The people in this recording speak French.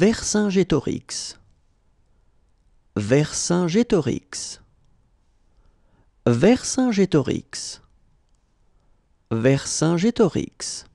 Vercingétorix. Vercingétorix. Vercingétorix. Vercingétorix.